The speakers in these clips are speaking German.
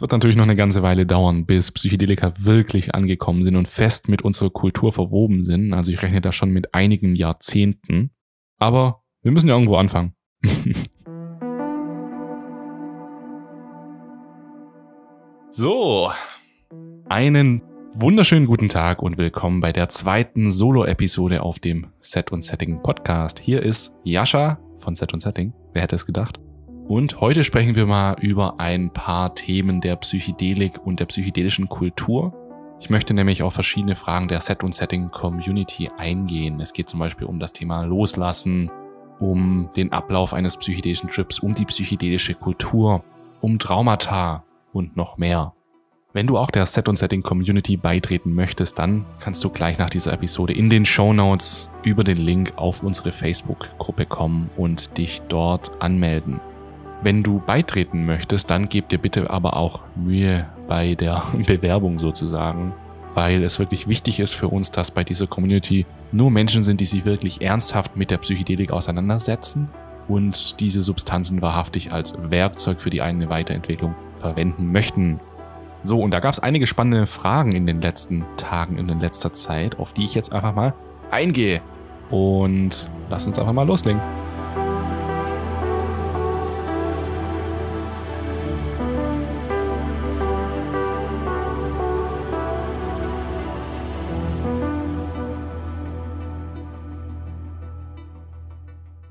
Es wird natürlich noch eine ganze Weile dauern, bis Psychedelika wirklich angekommen sind und fest mit unserer Kultur verwoben sind. Also ich rechne da schon mit einigen Jahrzehnten. Aber wir müssen ja irgendwo anfangen. so, einen wunderschönen guten Tag und willkommen bei der zweiten Solo-Episode auf dem Set und Setting Podcast. Hier ist Jascha von Set und Setting. Wer hätte es gedacht? Und heute sprechen wir mal über ein paar Themen der Psychedelik und der psychedelischen Kultur. Ich möchte nämlich auf verschiedene Fragen der Set- und Setting-Community eingehen. Es geht zum Beispiel um das Thema Loslassen, um den Ablauf eines psychedelischen Trips, um die psychedelische Kultur, um Traumata und noch mehr. Wenn du auch der Set und Setting Community beitreten möchtest, dann kannst du gleich nach dieser Episode in den Show Notes über den Link auf unsere Facebook-Gruppe kommen und dich dort anmelden. Wenn du beitreten möchtest, dann gib dir bitte aber auch Mühe bei der Bewerbung sozusagen, weil es wirklich wichtig ist für uns, dass bei dieser Community nur Menschen sind, die sich wirklich ernsthaft mit der Psychedelik auseinandersetzen und diese Substanzen wahrhaftig als Werkzeug für die eigene Weiterentwicklung verwenden möchten. So, und da gab es einige spannende Fragen in den letzten Tagen, in den letzter Zeit, auf die ich jetzt einfach mal eingehe. Und lass uns einfach mal loslegen.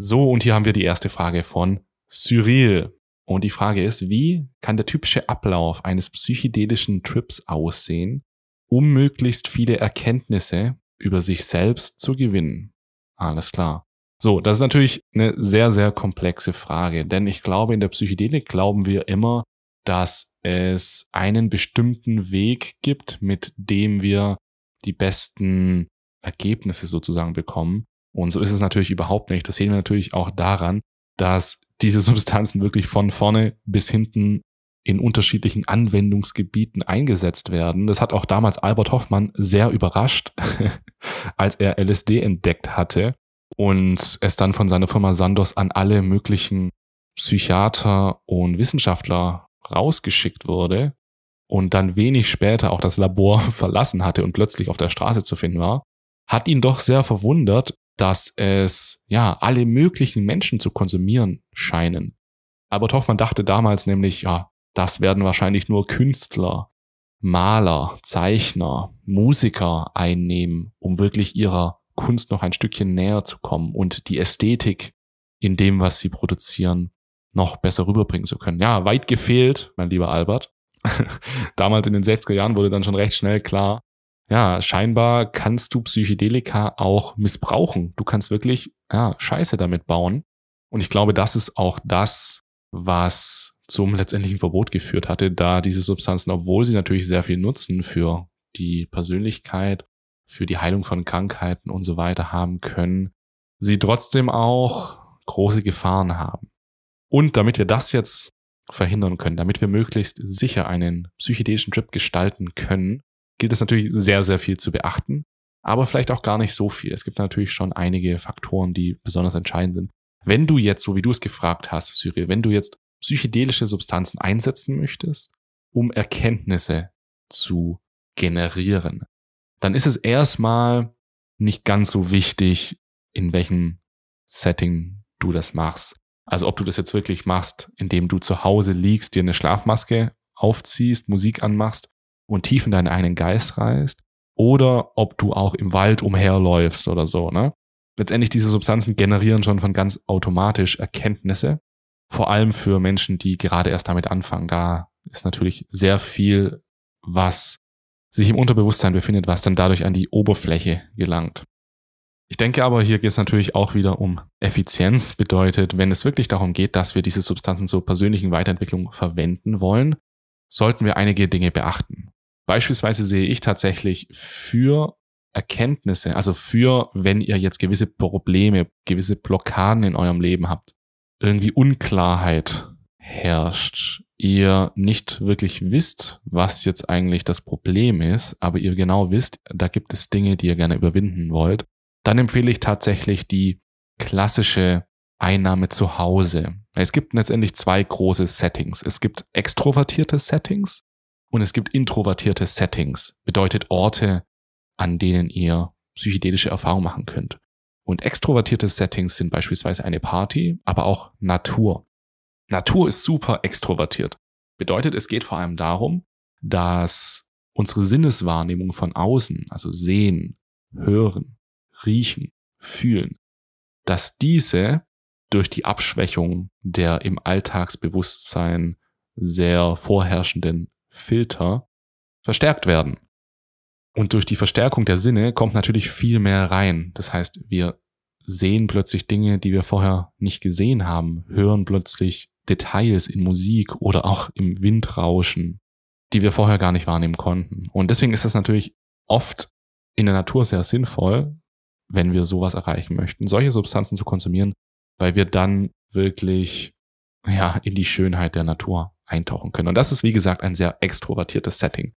So, und hier haben wir die erste Frage von Cyril. Und die Frage ist, wie kann der typische Ablauf eines psychedelischen Trips aussehen, um möglichst viele Erkenntnisse über sich selbst zu gewinnen? Alles klar. So, das ist natürlich eine sehr, sehr komplexe Frage, denn ich glaube, in der Psychedelik glauben wir immer, dass es einen bestimmten Weg gibt, mit dem wir die besten Ergebnisse sozusagen bekommen. Und so ist es natürlich überhaupt nicht. Das sehen wir natürlich auch daran, dass diese Substanzen wirklich von vorne bis hinten in unterschiedlichen Anwendungsgebieten eingesetzt werden. Das hat auch damals Albert Hoffmann sehr überrascht, als er LSD entdeckt hatte und es dann von seiner Firma Sandos an alle möglichen Psychiater und Wissenschaftler rausgeschickt wurde und dann wenig später auch das Labor verlassen hatte und plötzlich auf der Straße zu finden war, hat ihn doch sehr verwundert, dass es ja alle möglichen Menschen zu konsumieren scheinen. Albert Hoffmann dachte damals nämlich, ja, das werden wahrscheinlich nur Künstler, Maler, Zeichner, Musiker einnehmen, um wirklich ihrer Kunst noch ein Stückchen näher zu kommen und die Ästhetik in dem, was sie produzieren, noch besser rüberbringen zu können. Ja, weit gefehlt, mein lieber Albert. Damals in den 60er Jahren wurde dann schon recht schnell klar, ja, scheinbar kannst du Psychedelika auch missbrauchen. Du kannst wirklich, ja, Scheiße damit bauen. Und ich glaube, das ist auch das, was zum letztendlichen Verbot geführt hatte, da diese Substanzen, obwohl sie natürlich sehr viel Nutzen für die Persönlichkeit, für die Heilung von Krankheiten und so weiter haben können, sie trotzdem auch große Gefahren haben. Und damit wir das jetzt verhindern können, damit wir möglichst sicher einen psychedelischen Trip gestalten können, gilt es natürlich sehr, sehr viel zu beachten, aber vielleicht auch gar nicht so viel. Es gibt natürlich schon einige Faktoren, die besonders entscheidend sind. Wenn du jetzt, so wie du es gefragt hast, Cyril, wenn du jetzt psychedelische Substanzen einsetzen möchtest, um Erkenntnisse zu generieren, dann ist es erstmal nicht ganz so wichtig, in welchem Setting du das machst. Also ob du das jetzt wirklich machst, indem du zu Hause liegst, dir eine Schlafmaske aufziehst, Musik anmachst und tief in deinen eigenen Geist reist oder ob du auch im Wald umherläufst oder so. Ne? Letztendlich diese Substanzen generieren schon von ganz automatisch Erkenntnisse, vor allem für Menschen, die gerade erst damit anfangen. Da ist natürlich sehr viel, was sich im Unterbewusstsein befindet, was dann dadurch an die Oberfläche gelangt. Ich denke aber, hier geht es natürlich auch wieder um Effizienz, bedeutet, wenn es wirklich darum geht, dass wir diese Substanzen zur persönlichen Weiterentwicklung verwenden wollen, sollten wir einige Dinge beachten. Beispielsweise sehe ich tatsächlich für Erkenntnisse, also für, wenn ihr jetzt gewisse Probleme, gewisse Blockaden in eurem Leben habt, irgendwie Unklarheit herrscht, ihr nicht wirklich wisst, was jetzt eigentlich das Problem ist, aber ihr genau wisst, da gibt es Dinge, die ihr gerne überwinden wollt, dann empfehle ich tatsächlich die klassische Einnahme zu Hause. Es gibt letztendlich zwei große Settings. Es gibt extrovertierte Settings, und es gibt introvertierte Settings, bedeutet Orte, an denen ihr psychedelische Erfahrungen machen könnt. Und extrovertierte Settings sind beispielsweise eine Party, aber auch Natur. Natur ist super extrovertiert. Bedeutet, es geht vor allem darum, dass unsere Sinneswahrnehmung von außen, also sehen, hören, riechen, fühlen, dass diese durch die Abschwächung der im Alltagsbewusstsein sehr vorherrschenden Filter verstärkt werden. Und durch die Verstärkung der Sinne kommt natürlich viel mehr rein. Das heißt, wir sehen plötzlich Dinge, die wir vorher nicht gesehen haben, hören plötzlich Details in Musik oder auch im Windrauschen, die wir vorher gar nicht wahrnehmen konnten. Und deswegen ist das natürlich oft in der Natur sehr sinnvoll, wenn wir sowas erreichen möchten, solche Substanzen zu konsumieren, weil wir dann wirklich ja, in die Schönheit der Natur eintauchen können. Und das ist, wie gesagt, ein sehr extrovertiertes Setting.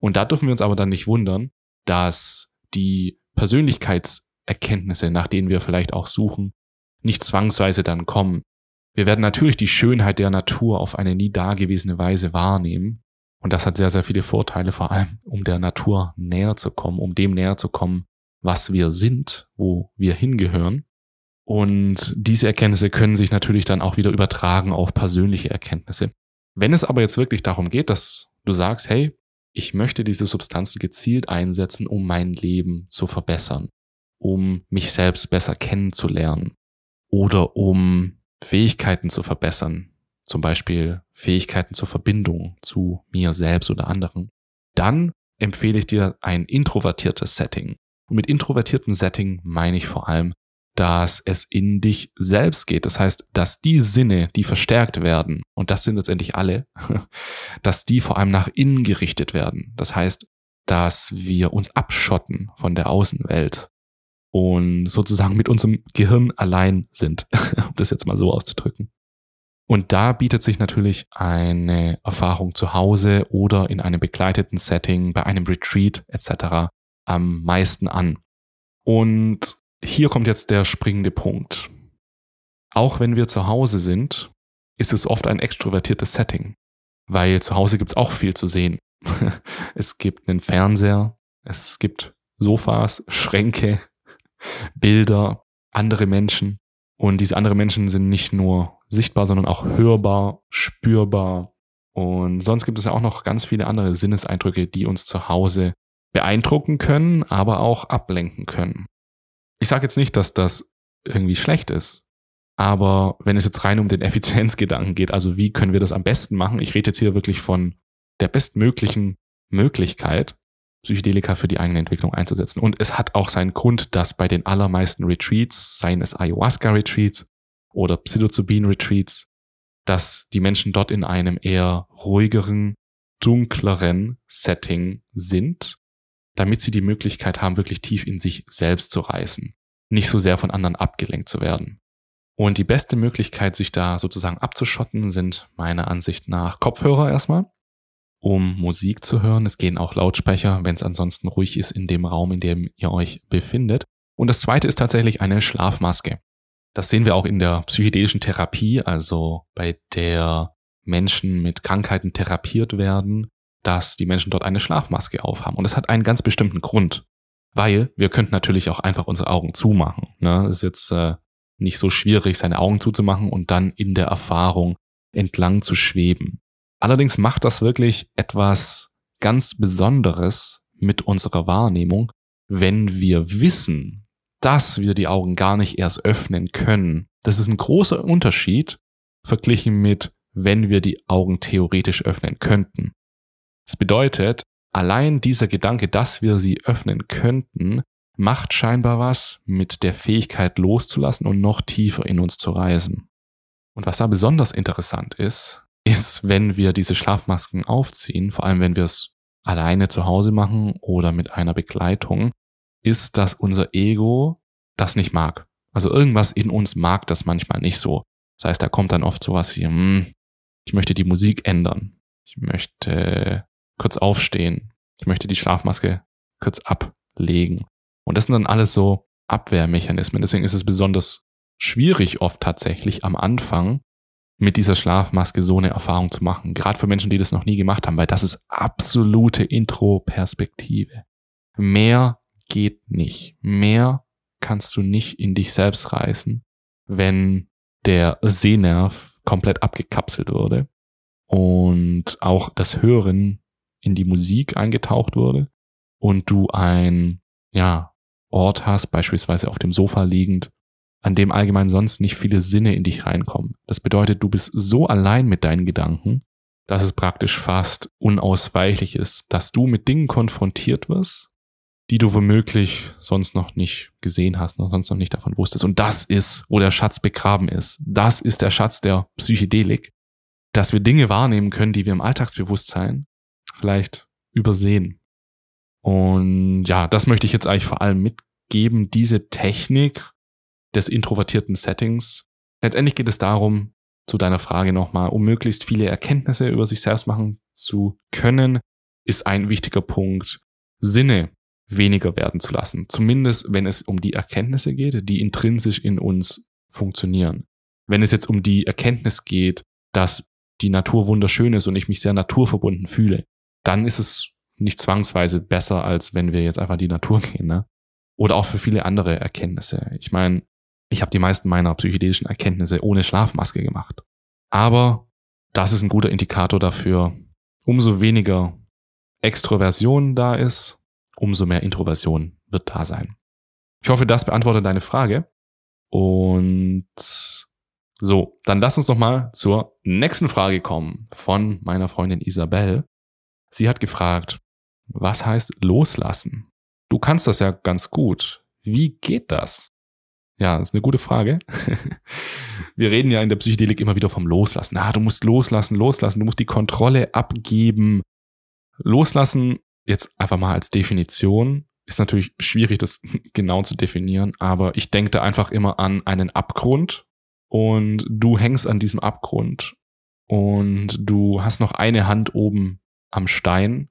Und da dürfen wir uns aber dann nicht wundern, dass die Persönlichkeitserkenntnisse, nach denen wir vielleicht auch suchen, nicht zwangsweise dann kommen. Wir werden natürlich die Schönheit der Natur auf eine nie dagewesene Weise wahrnehmen. Und das hat sehr, sehr viele Vorteile, vor allem um der Natur näher zu kommen, um dem näher zu kommen, was wir sind, wo wir hingehören. Und diese Erkenntnisse können sich natürlich dann auch wieder übertragen auf persönliche Erkenntnisse. Wenn es aber jetzt wirklich darum geht, dass du sagst, hey, ich möchte diese Substanzen gezielt einsetzen, um mein Leben zu verbessern, um mich selbst besser kennenzulernen oder um Fähigkeiten zu verbessern, zum Beispiel Fähigkeiten zur Verbindung zu mir selbst oder anderen, dann empfehle ich dir ein introvertiertes Setting. Und mit introvertierten Setting meine ich vor allem, dass es in dich selbst geht. Das heißt, dass die Sinne, die verstärkt werden, und das sind letztendlich alle, dass die vor allem nach innen gerichtet werden. Das heißt, dass wir uns abschotten von der Außenwelt und sozusagen mit unserem Gehirn allein sind, um das jetzt mal so auszudrücken. Und da bietet sich natürlich eine Erfahrung zu Hause oder in einem begleiteten Setting, bei einem Retreat etc. am meisten an. Und hier kommt jetzt der springende Punkt. Auch wenn wir zu Hause sind, ist es oft ein extrovertiertes Setting, weil zu Hause gibt's auch viel zu sehen. es gibt einen Fernseher, es gibt Sofas, Schränke, Bilder, andere Menschen. Und diese anderen Menschen sind nicht nur sichtbar, sondern auch hörbar, spürbar. Und sonst gibt es ja auch noch ganz viele andere Sinneseindrücke, die uns zu Hause beeindrucken können, aber auch ablenken können. Ich sage jetzt nicht, dass das irgendwie schlecht ist. Aber wenn es jetzt rein um den Effizienzgedanken geht, also wie können wir das am besten machen? Ich rede jetzt hier wirklich von der bestmöglichen Möglichkeit, Psychedelika für die eigene Entwicklung einzusetzen. Und es hat auch seinen Grund, dass bei den allermeisten Retreats, seien es Ayahuasca-Retreats oder Psilocybin-Retreats, dass die Menschen dort in einem eher ruhigeren, dunkleren Setting sind damit sie die Möglichkeit haben, wirklich tief in sich selbst zu reißen, nicht so sehr von anderen abgelenkt zu werden. Und die beste Möglichkeit, sich da sozusagen abzuschotten, sind meiner Ansicht nach Kopfhörer erstmal, um Musik zu hören. Es gehen auch Lautsprecher, wenn es ansonsten ruhig ist in dem Raum, in dem ihr euch befindet. Und das zweite ist tatsächlich eine Schlafmaske. Das sehen wir auch in der psychedelischen Therapie, also bei der Menschen mit Krankheiten therapiert werden, dass die Menschen dort eine Schlafmaske aufhaben. Und das hat einen ganz bestimmten Grund. Weil wir könnten natürlich auch einfach unsere Augen zumachen. Ne? Ist jetzt äh, nicht so schwierig, seine Augen zuzumachen und dann in der Erfahrung entlang zu schweben. Allerdings macht das wirklich etwas ganz Besonderes mit unserer Wahrnehmung, wenn wir wissen, dass wir die Augen gar nicht erst öffnen können. Das ist ein großer Unterschied verglichen mit, wenn wir die Augen theoretisch öffnen könnten. Das bedeutet, allein dieser Gedanke, dass wir sie öffnen könnten, macht scheinbar was mit der Fähigkeit loszulassen und noch tiefer in uns zu reisen. Und was da besonders interessant ist, ist, wenn wir diese Schlafmasken aufziehen, vor allem wenn wir es alleine zu Hause machen oder mit einer Begleitung, ist, dass unser Ego das nicht mag. Also irgendwas in uns mag das manchmal nicht so. Das heißt, da kommt dann oft sowas wie, hm, ich möchte die Musik ändern. Ich möchte kurz aufstehen. Ich möchte die Schlafmaske kurz ablegen. Und das sind dann alles so Abwehrmechanismen. Deswegen ist es besonders schwierig oft tatsächlich am Anfang mit dieser Schlafmaske so eine Erfahrung zu machen. Gerade für Menschen, die das noch nie gemacht haben, weil das ist absolute Intro-Perspektive. Mehr geht nicht. Mehr kannst du nicht in dich selbst reißen, wenn der Sehnerv komplett abgekapselt wurde und auch das Hören in die Musik eingetaucht wurde und du ein, ja, Ort hast, beispielsweise auf dem Sofa liegend, an dem allgemein sonst nicht viele Sinne in dich reinkommen. Das bedeutet, du bist so allein mit deinen Gedanken, dass es praktisch fast unausweichlich ist, dass du mit Dingen konfrontiert wirst, die du womöglich sonst noch nicht gesehen hast, noch sonst noch nicht davon wusstest. Und das ist, wo der Schatz begraben ist. Das ist der Schatz der Psychedelik, dass wir Dinge wahrnehmen können, die wir im Alltagsbewusstsein vielleicht übersehen. Und ja, das möchte ich jetzt eigentlich vor allem mitgeben, diese Technik des introvertierten Settings. Letztendlich geht es darum, zu deiner Frage nochmal, um möglichst viele Erkenntnisse über sich selbst machen zu können, ist ein wichtiger Punkt, Sinne weniger werden zu lassen. Zumindest, wenn es um die Erkenntnisse geht, die intrinsisch in uns funktionieren. Wenn es jetzt um die Erkenntnis geht, dass die Natur wunderschön ist und ich mich sehr naturverbunden fühle, dann ist es nicht zwangsweise besser, als wenn wir jetzt einfach in die Natur gehen. Ne? Oder auch für viele andere Erkenntnisse. Ich meine, ich habe die meisten meiner psychedelischen Erkenntnisse ohne Schlafmaske gemacht. Aber das ist ein guter Indikator dafür, umso weniger Extroversion da ist, umso mehr Introversion wird da sein. Ich hoffe, das beantwortet deine Frage. Und so, dann lass uns doch mal zur nächsten Frage kommen von meiner Freundin Isabel. Sie hat gefragt, was heißt loslassen? Du kannst das ja ganz gut. Wie geht das? Ja, das ist eine gute Frage. Wir reden ja in der Psychedelik immer wieder vom Loslassen. Ah, du musst loslassen, loslassen, du musst die Kontrolle abgeben. Loslassen, jetzt einfach mal als Definition, ist natürlich schwierig, das genau zu definieren, aber ich denke da einfach immer an einen Abgrund und du hängst an diesem Abgrund und du hast noch eine Hand oben am Stein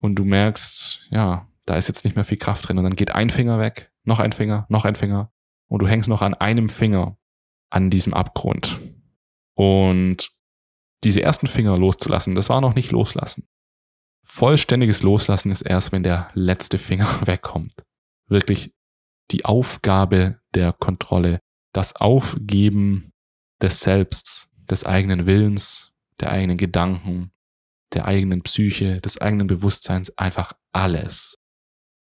und du merkst, ja, da ist jetzt nicht mehr viel Kraft drin. Und dann geht ein Finger weg, noch ein Finger, noch ein Finger. Und du hängst noch an einem Finger an diesem Abgrund. Und diese ersten Finger loszulassen, das war noch nicht loslassen. Vollständiges Loslassen ist erst, wenn der letzte Finger wegkommt. Wirklich die Aufgabe der Kontrolle, das Aufgeben des Selbsts, des eigenen Willens, der eigenen Gedanken, der eigenen Psyche, des eigenen Bewusstseins, einfach alles.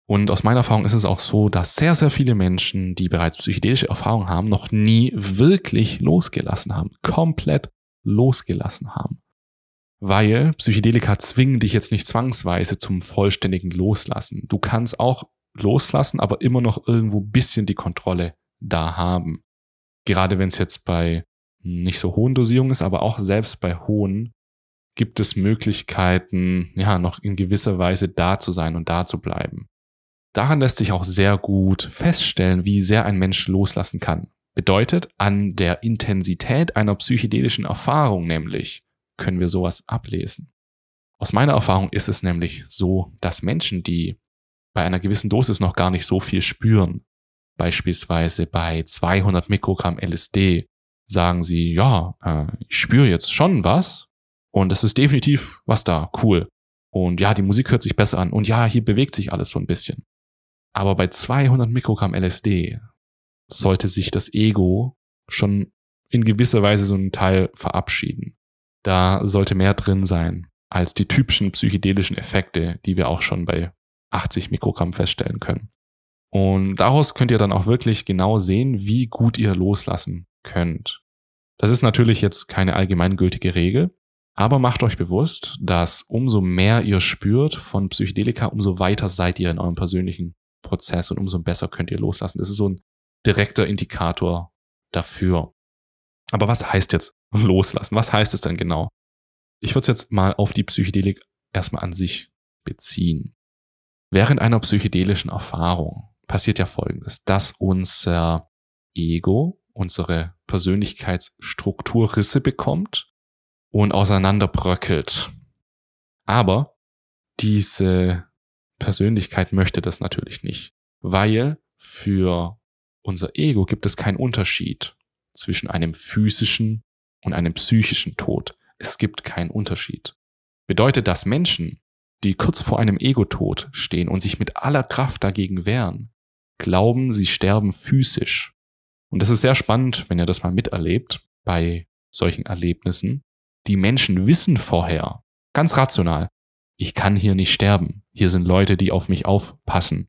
Und aus meiner Erfahrung ist es auch so, dass sehr, sehr viele Menschen, die bereits psychedelische Erfahrungen haben, noch nie wirklich losgelassen haben, komplett losgelassen haben. Weil Psychedelika zwingen dich jetzt nicht zwangsweise zum vollständigen Loslassen. Du kannst auch loslassen, aber immer noch irgendwo bisschen die Kontrolle da haben. Gerade wenn es jetzt bei nicht so hohen Dosierungen ist, aber auch selbst bei hohen gibt es Möglichkeiten, ja, noch in gewisser Weise da zu sein und da zu bleiben. Daran lässt sich auch sehr gut feststellen, wie sehr ein Mensch loslassen kann. Bedeutet, an der Intensität einer psychedelischen Erfahrung nämlich können wir sowas ablesen. Aus meiner Erfahrung ist es nämlich so, dass Menschen, die bei einer gewissen Dosis noch gar nicht so viel spüren, beispielsweise bei 200 Mikrogramm LSD, sagen sie, ja, äh, ich spüre jetzt schon was, und es ist definitiv was da, cool. Und ja, die Musik hört sich besser an. Und ja, hier bewegt sich alles so ein bisschen. Aber bei 200 Mikrogramm LSD sollte sich das Ego schon in gewisser Weise so einen Teil verabschieden. Da sollte mehr drin sein als die typischen psychedelischen Effekte, die wir auch schon bei 80 Mikrogramm feststellen können. Und daraus könnt ihr dann auch wirklich genau sehen, wie gut ihr loslassen könnt. Das ist natürlich jetzt keine allgemeingültige Regel, aber macht euch bewusst, dass umso mehr ihr spürt von Psychedelika, umso weiter seid ihr in eurem persönlichen Prozess und umso besser könnt ihr loslassen. Das ist so ein direkter Indikator dafür. Aber was heißt jetzt loslassen? Was heißt es denn genau? Ich würde es jetzt mal auf die Psychedelik erstmal an sich beziehen. Während einer psychedelischen Erfahrung passiert ja Folgendes, dass unser Ego, unsere Persönlichkeitsstruktur Risse bekommt und auseinanderbröckelt. Aber diese Persönlichkeit möchte das natürlich nicht, weil für unser Ego gibt es keinen Unterschied zwischen einem physischen und einem psychischen Tod. Es gibt keinen Unterschied. Bedeutet, dass Menschen, die kurz vor einem Ego-Tod stehen und sich mit aller Kraft dagegen wehren, glauben, sie sterben physisch. Und das ist sehr spannend, wenn ihr das mal miterlebt bei solchen Erlebnissen, die Menschen wissen vorher, ganz rational, ich kann hier nicht sterben. Hier sind Leute, die auf mich aufpassen.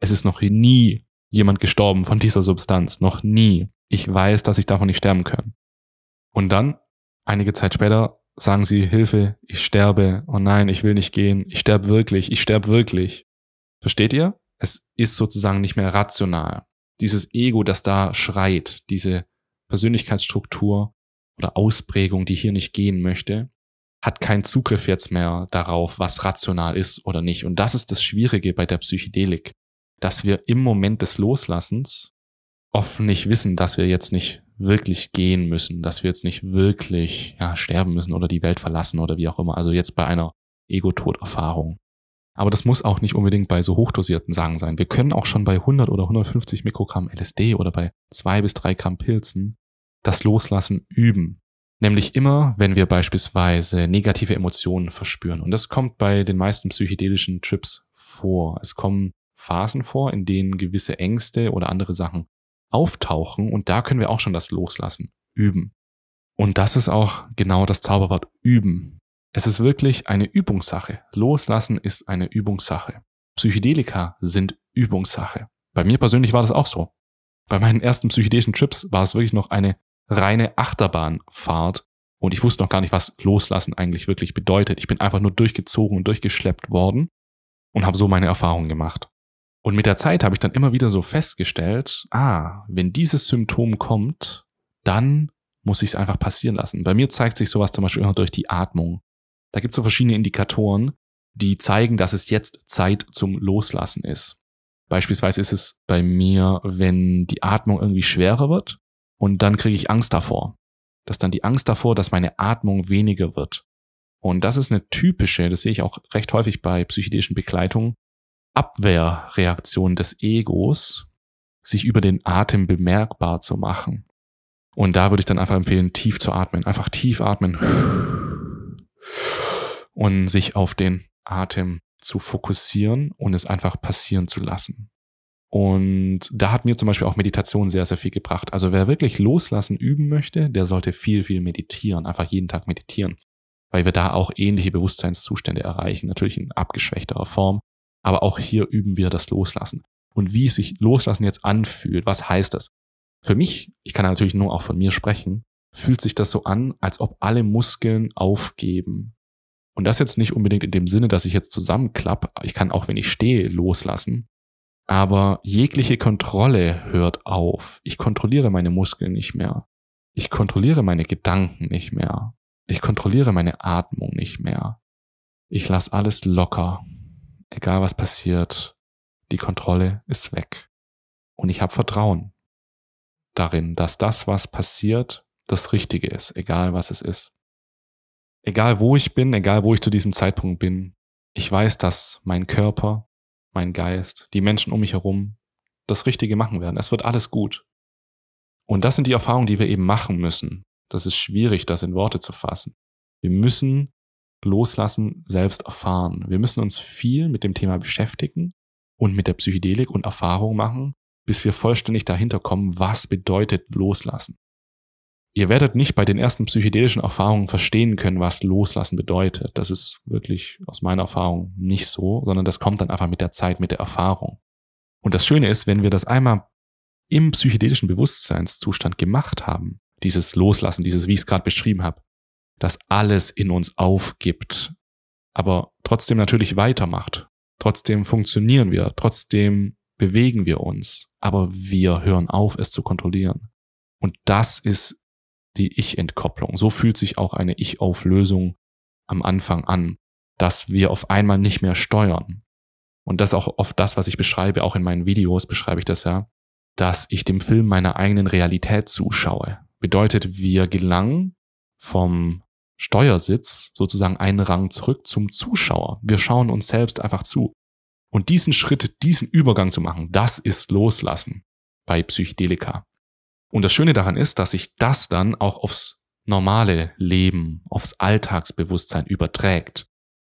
Es ist noch nie jemand gestorben von dieser Substanz. Noch nie. Ich weiß, dass ich davon nicht sterben kann. Und dann, einige Zeit später, sagen sie, Hilfe, ich sterbe. Oh nein, ich will nicht gehen. Ich sterbe wirklich. Ich sterbe wirklich. Versteht ihr? Es ist sozusagen nicht mehr rational. Dieses Ego, das da schreit, diese Persönlichkeitsstruktur, oder Ausprägung, die hier nicht gehen möchte, hat keinen Zugriff jetzt mehr darauf, was rational ist oder nicht. Und das ist das Schwierige bei der Psychedelik, dass wir im Moment des Loslassens oft nicht wissen, dass wir jetzt nicht wirklich gehen müssen, dass wir jetzt nicht wirklich ja, sterben müssen oder die Welt verlassen oder wie auch immer. Also jetzt bei einer Ego-Tod-Erfahrung. Aber das muss auch nicht unbedingt bei so hochdosierten Sagen sein. Wir können auch schon bei 100 oder 150 Mikrogramm LSD oder bei 2 bis 3 Gramm Pilzen das Loslassen üben. Nämlich immer, wenn wir beispielsweise negative Emotionen verspüren. Und das kommt bei den meisten psychedelischen Trips vor. Es kommen Phasen vor, in denen gewisse Ängste oder andere Sachen auftauchen. Und da können wir auch schon das Loslassen üben. Und das ist auch genau das Zauberwort üben. Es ist wirklich eine Übungssache. Loslassen ist eine Übungssache. Psychedelika sind Übungssache. Bei mir persönlich war das auch so. Bei meinen ersten psychedelischen Trips war es wirklich noch eine reine Achterbahnfahrt und ich wusste noch gar nicht, was loslassen eigentlich wirklich bedeutet. Ich bin einfach nur durchgezogen und durchgeschleppt worden und habe so meine Erfahrungen gemacht. Und mit der Zeit habe ich dann immer wieder so festgestellt, ah, wenn dieses Symptom kommt, dann muss ich es einfach passieren lassen. Bei mir zeigt sich sowas zum Beispiel immer durch die Atmung. Da gibt es so verschiedene Indikatoren, die zeigen, dass es jetzt Zeit zum Loslassen ist. Beispielsweise ist es bei mir, wenn die Atmung irgendwie schwerer wird, und dann kriege ich Angst davor. Dass dann die Angst davor, dass meine Atmung weniger wird. Und das ist eine typische, das sehe ich auch recht häufig bei psychedelischen Begleitungen, Abwehrreaktion des Egos, sich über den Atem bemerkbar zu machen. Und da würde ich dann einfach empfehlen, tief zu atmen. Einfach tief atmen. Und sich auf den Atem zu fokussieren und es einfach passieren zu lassen. Und da hat mir zum Beispiel auch Meditation sehr, sehr viel gebracht. Also wer wirklich loslassen üben möchte, der sollte viel, viel meditieren, einfach jeden Tag meditieren, weil wir da auch ähnliche Bewusstseinszustände erreichen, natürlich in abgeschwächterer Form. Aber auch hier üben wir das Loslassen. Und wie sich Loslassen jetzt anfühlt, was heißt das? Für mich, ich kann natürlich nur auch von mir sprechen, fühlt sich das so an, als ob alle Muskeln aufgeben. Und das jetzt nicht unbedingt in dem Sinne, dass ich jetzt zusammenklappe. Ich kann auch, wenn ich stehe, loslassen aber jegliche Kontrolle hört auf. Ich kontrolliere meine Muskeln nicht mehr. Ich kontrolliere meine Gedanken nicht mehr. Ich kontrolliere meine Atmung nicht mehr. Ich lasse alles locker. Egal was passiert, die Kontrolle ist weg. Und ich habe Vertrauen darin, dass das, was passiert, das Richtige ist, egal was es ist. Egal wo ich bin, egal wo ich zu diesem Zeitpunkt bin, ich weiß, dass mein Körper mein Geist, die Menschen um mich herum das Richtige machen werden. Es wird alles gut. Und das sind die Erfahrungen, die wir eben machen müssen. Das ist schwierig, das in Worte zu fassen. Wir müssen loslassen, selbst erfahren. Wir müssen uns viel mit dem Thema beschäftigen und mit der Psychedelik und Erfahrung machen, bis wir vollständig dahinter kommen, was bedeutet loslassen ihr werdet nicht bei den ersten psychedelischen Erfahrungen verstehen können, was Loslassen bedeutet. Das ist wirklich aus meiner Erfahrung nicht so, sondern das kommt dann einfach mit der Zeit, mit der Erfahrung. Und das Schöne ist, wenn wir das einmal im psychedelischen Bewusstseinszustand gemacht haben, dieses Loslassen, dieses, wie ich es gerade beschrieben habe, dass alles in uns aufgibt, aber trotzdem natürlich weitermacht, trotzdem funktionieren wir, trotzdem bewegen wir uns, aber wir hören auf, es zu kontrollieren. Und das ist die Ich-Entkopplung. So fühlt sich auch eine Ich-Auflösung am Anfang an, dass wir auf einmal nicht mehr steuern. Und das auch oft das, was ich beschreibe, auch in meinen Videos beschreibe ich das ja, dass ich dem Film meiner eigenen Realität zuschaue. Bedeutet, wir gelangen vom Steuersitz sozusagen einen Rang zurück zum Zuschauer. Wir schauen uns selbst einfach zu. Und diesen Schritt, diesen Übergang zu machen, das ist Loslassen bei Psychedelika. Und das Schöne daran ist, dass sich das dann auch aufs normale Leben, aufs Alltagsbewusstsein überträgt.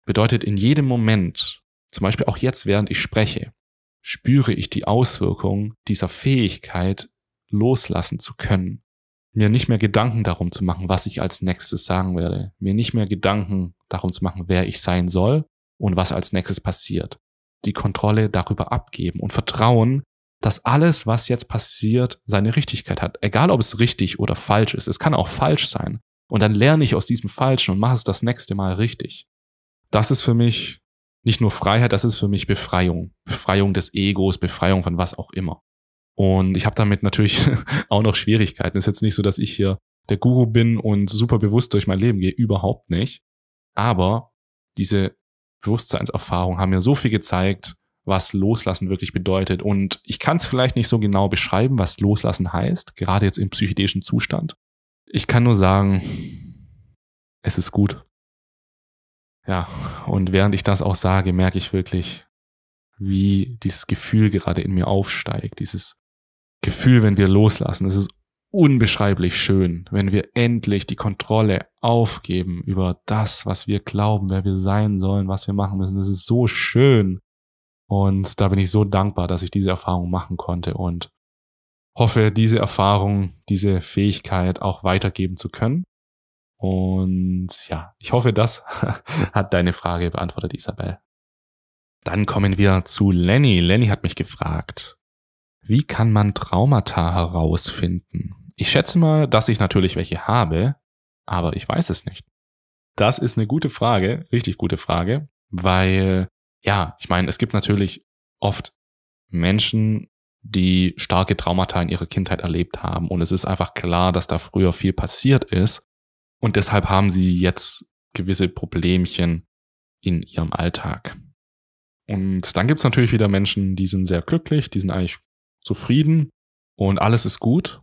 Bedeutet in jedem Moment, zum Beispiel auch jetzt, während ich spreche, spüre ich die Auswirkung dieser Fähigkeit, loslassen zu können. Mir nicht mehr Gedanken darum zu machen, was ich als nächstes sagen werde. Mir nicht mehr Gedanken darum zu machen, wer ich sein soll und was als nächstes passiert. Die Kontrolle darüber abgeben und vertrauen, dass alles, was jetzt passiert, seine Richtigkeit hat. Egal, ob es richtig oder falsch ist. Es kann auch falsch sein. Und dann lerne ich aus diesem Falschen und mache es das nächste Mal richtig. Das ist für mich nicht nur Freiheit, das ist für mich Befreiung. Befreiung des Egos, Befreiung von was auch immer. Und ich habe damit natürlich auch noch Schwierigkeiten. Es ist jetzt nicht so, dass ich hier der Guru bin und super bewusst durch mein Leben gehe. Überhaupt nicht. Aber diese Bewusstseinserfahrung haben mir so viel gezeigt, was Loslassen wirklich bedeutet. Und ich kann es vielleicht nicht so genau beschreiben, was Loslassen heißt, gerade jetzt im psychedelischen Zustand. Ich kann nur sagen, es ist gut. Ja, und während ich das auch sage, merke ich wirklich, wie dieses Gefühl gerade in mir aufsteigt. Dieses Gefühl, wenn wir loslassen. Es ist unbeschreiblich schön, wenn wir endlich die Kontrolle aufgeben über das, was wir glauben, wer wir sein sollen, was wir machen müssen. Es ist so schön, und da bin ich so dankbar, dass ich diese Erfahrung machen konnte und hoffe, diese Erfahrung, diese Fähigkeit auch weitergeben zu können. Und ja, ich hoffe, das hat deine Frage beantwortet, Isabel. Dann kommen wir zu Lenny. Lenny hat mich gefragt, wie kann man Traumata herausfinden? Ich schätze mal, dass ich natürlich welche habe, aber ich weiß es nicht. Das ist eine gute Frage, richtig gute Frage, weil ja, ich meine, es gibt natürlich oft Menschen, die starke Traumata in ihrer Kindheit erlebt haben. Und es ist einfach klar, dass da früher viel passiert ist. Und deshalb haben sie jetzt gewisse Problemchen in ihrem Alltag. Und dann gibt's natürlich wieder Menschen, die sind sehr glücklich, die sind eigentlich zufrieden und alles ist gut.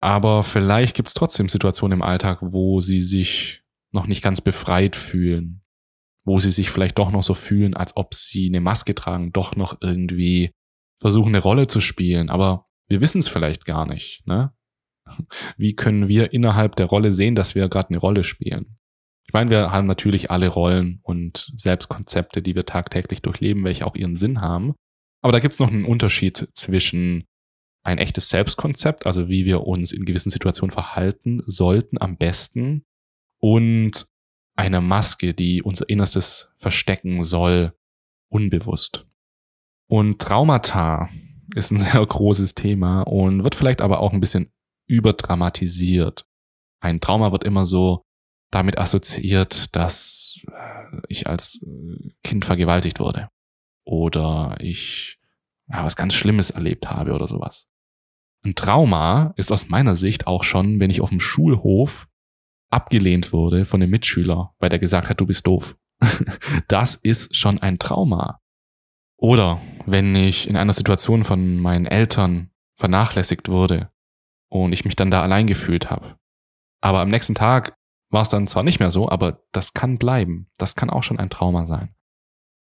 Aber vielleicht gibt's trotzdem Situationen im Alltag, wo sie sich noch nicht ganz befreit fühlen, wo sie sich vielleicht doch noch so fühlen, als ob sie eine Maske tragen, doch noch irgendwie versuchen, eine Rolle zu spielen. Aber wir wissen es vielleicht gar nicht. Ne? Wie können wir innerhalb der Rolle sehen, dass wir gerade eine Rolle spielen? Ich meine, wir haben natürlich alle Rollen und Selbstkonzepte, die wir tagtäglich durchleben, welche auch ihren Sinn haben. Aber da gibt es noch einen Unterschied zwischen ein echtes Selbstkonzept, also wie wir uns in gewissen Situationen verhalten sollten am besten, und einer Maske, die unser Innerstes verstecken soll, unbewusst. Und Traumata ist ein sehr großes Thema und wird vielleicht aber auch ein bisschen überdramatisiert. Ein Trauma wird immer so damit assoziiert, dass äh, ich als äh, Kind vergewaltigt wurde oder ich ja, was ganz Schlimmes erlebt habe oder sowas. Ein Trauma ist aus meiner Sicht auch schon, wenn ich auf dem Schulhof abgelehnt wurde von dem Mitschüler, weil der gesagt hat, du bist doof. das ist schon ein Trauma. Oder wenn ich in einer Situation von meinen Eltern vernachlässigt wurde und ich mich dann da allein gefühlt habe. Aber am nächsten Tag war es dann zwar nicht mehr so, aber das kann bleiben. Das kann auch schon ein Trauma sein.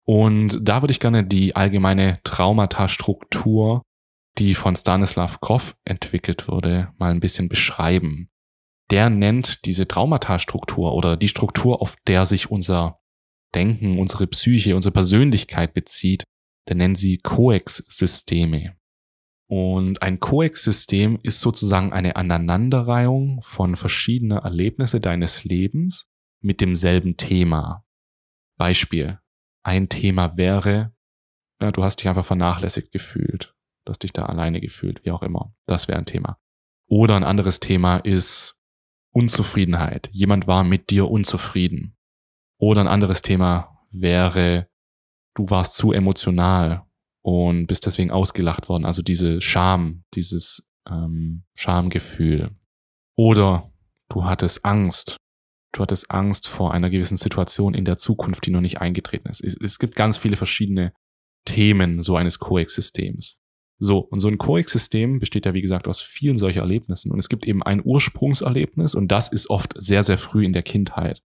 Und da würde ich gerne die allgemeine Traumata-Struktur, die von Stanislav Grof entwickelt wurde, mal ein bisschen beschreiben der nennt diese Traumata-Struktur oder die Struktur, auf der sich unser Denken, unsere Psyche, unsere Persönlichkeit bezieht, der nennt sie Coex-Systeme. Und ein Coex-System ist sozusagen eine Aneinanderreihung von verschiedenen Erlebnisse deines Lebens mit demselben Thema. Beispiel. Ein Thema wäre, ja, du hast dich einfach vernachlässigt gefühlt, du hast dich da alleine gefühlt, wie auch immer. Das wäre ein Thema. Oder ein anderes Thema ist, Unzufriedenheit. Jemand war mit dir unzufrieden. Oder ein anderes Thema wäre, du warst zu emotional und bist deswegen ausgelacht worden. Also diese Scham, dieses ähm, Schamgefühl. Oder du hattest Angst. Du hattest Angst vor einer gewissen Situation in der Zukunft, die noch nicht eingetreten ist. Es, es gibt ganz viele verschiedene Themen so eines koex so, und so ein Coex-System besteht ja, wie gesagt, aus vielen solcher Erlebnissen. Und es gibt eben ein Ursprungserlebnis und das ist oft sehr, sehr früh in der Kindheit.